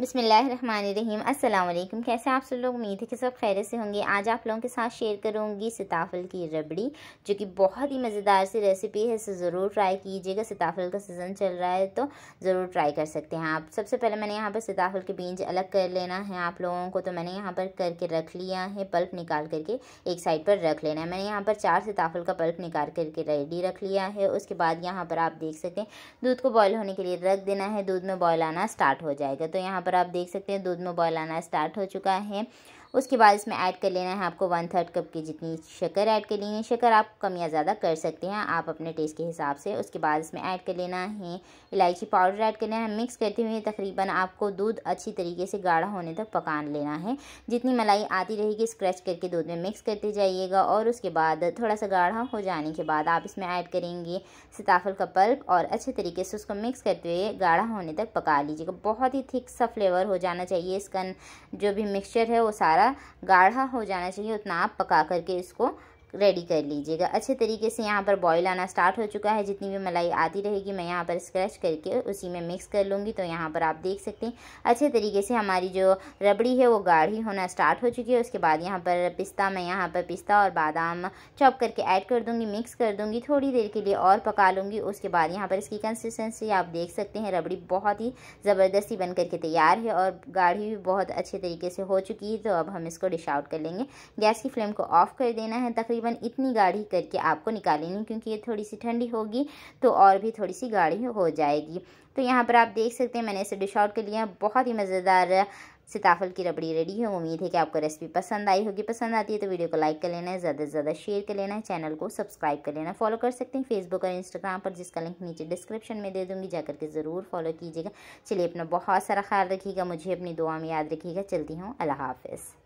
बिसमीम अल्लाम कैसे आप सब लोग उम्मीद है कि सब खैर से होंगे आज आप लोगों के साथ शेयर करूंगी सिताफल की रबड़ी जो कि बहुत ही मज़ेदार सी रेसिपी है इसे ज़रूर ट्राई कीजिएगा सिताफल का सीज़न चल रहा है तो ज़रूर ट्राई कर सकते हैं आप सबसे पहले मैंने यहाँ पर सिताफल के बीज अलग कर लेना है आप लोगों को तो मैंने यहाँ पर करके रख लिया है पल्प निकाल करके एक साइड पर रख लेना है मैंने यहाँ पर चार सिताफल का पल्प निकाल करके रेडी रख लिया है उसके बाद यहाँ पर आप देख सकते हैं दूध को बॉयल होने के लिए रख देना है दूध में बॉयल आना स्टार्ट हो जाएगा तो यहाँ पर आप देख सकते हैं दूध में बॉयल आना स्टार्ट हो चुका है उसके बाद इसमें ऐड कर लेना है आपको वन थर्ड कप की जितनी शक्कर ऐड करनी है शक्कर आप कम या ज़्यादा कर सकते हैं आप अपने टेस्ट के हिसाब से उसके बाद इसमें ऐड कर लेना है इलायची पाउडर ऐड कर लेना है मिक्स करते हुए तकरीबन आपको दूध अच्छी तरीके से गाढ़ा होने तक पका लेना है जितनी मलाई आती रहेगी स्क्रैच करके दूध में मिक्स करते जाइएगा और उसके बाद थोड़ा सा गाढ़ा हो जाने के बाद आप इसमें ऐड करेंगे सिताफल का पल्प और अच्छे तरीके से उसको मिक्स करते हुए गाढ़ा होने तक पका लीजिएगा बहुत ही थिक सा फ्लेवर हो जाना चाहिए इसका जो भी मिक्सचर है वो सारा हमारा गाढ़ा हो जाना चाहिए उतना आप पका करके इसको रेडी कर लीजिएगा अच्छे तरीके से यहाँ पर बॉयल आना स्टार्ट हो चुका है जितनी भी मलाई आती रहेगी मैं यहाँ पर स्क्रैच करके उसी में मिक्स कर लूँगी तो यहाँ पर आप देख सकते हैं अच्छे तरीके से हमारी जो रबड़ी है वो गाढ़ी होना स्टार्ट हो चुकी है उसके बाद यहाँ पर पिस्ता मैं यहाँ पर पिस्ता और बादाम चॉप करके ऐड कर दूँगी मिक्स कर दूँगी थोड़ी देर के लिए और पका लूँगी उसके बाद यहाँ पर इसकी कंसिस्टेंसी आप देख सकते हैं रबड़ी बहुत ही ज़बरदस्ती बन करके तैयार है और गाढ़ी भी बहुत अच्छे तरीके से हो चुकी है तो अब हम इसको डिश आउट कर लेंगे गैस की फ्लेम को ऑफ़ कर देना है तकरीबन तकरीबन इतनी गाढ़ी करके आपको निकालेंगे क्योंकि ये थोड़ी सी ठंडी होगी तो और भी थोड़ी सी गाढ़ी हो जाएगी तो यहाँ पर आप देख सकते हैं मैंने इसे डिश आउट कर लिया बहुत ही मज़ेदार सिताफल की रबड़ी रेडी है उम्मीद है कि आपको रेसिपी पसंद आई होगी पसंद आती है तो वीडियो को लाइक कर लेना है ज़्यादा से ज़्यादा शेयर कर लेना है चैनल को सब्सक्राइब कर लेना फॉलो कर सकते हैं फेसबुक और इंस्टाग्राम पर जिसका लिंक नीचे डिस्क्रिप्शन में दे दूँगी जाकर के ज़रूर फॉलो कीजिएगा चलिए अपना बहुत सारा ख्याल रखिएगा मुझे अपनी दुआ में याद रखिएगा चलती हूँ अल्लाह हाफिज़